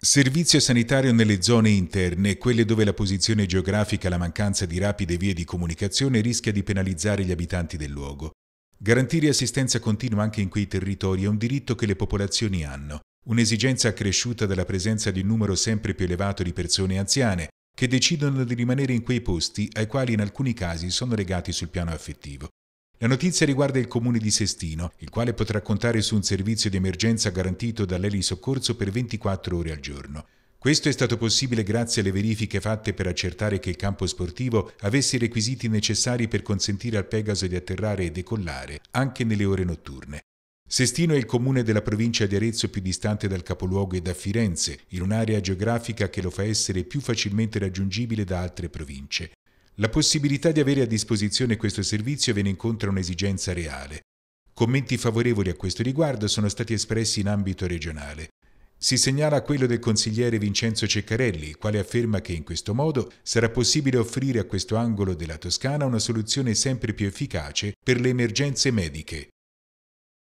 Servizio sanitario nelle zone interne, quelle dove la posizione geografica e la mancanza di rapide vie di comunicazione rischia di penalizzare gli abitanti del luogo. Garantire assistenza continua anche in quei territori è un diritto che le popolazioni hanno, un'esigenza accresciuta dalla presenza di un numero sempre più elevato di persone anziane che decidono di rimanere in quei posti ai quali in alcuni casi sono legati sul piano affettivo. La notizia riguarda il comune di Sestino, il quale potrà contare su un servizio di emergenza garantito dall'Eli Soccorso per 24 ore al giorno. Questo è stato possibile grazie alle verifiche fatte per accertare che il campo sportivo avesse i requisiti necessari per consentire al Pegaso di atterrare e decollare anche nelle ore notturne. Sestino è il comune della provincia di Arezzo più distante dal capoluogo e da Firenze, in un'area geografica che lo fa essere più facilmente raggiungibile da altre province. La possibilità di avere a disposizione questo servizio viene incontro a un'esigenza reale. Commenti favorevoli a questo riguardo sono stati espressi in ambito regionale. Si segnala quello del consigliere Vincenzo Ceccarelli, quale afferma che in questo modo sarà possibile offrire a questo angolo della Toscana una soluzione sempre più efficace per le emergenze mediche.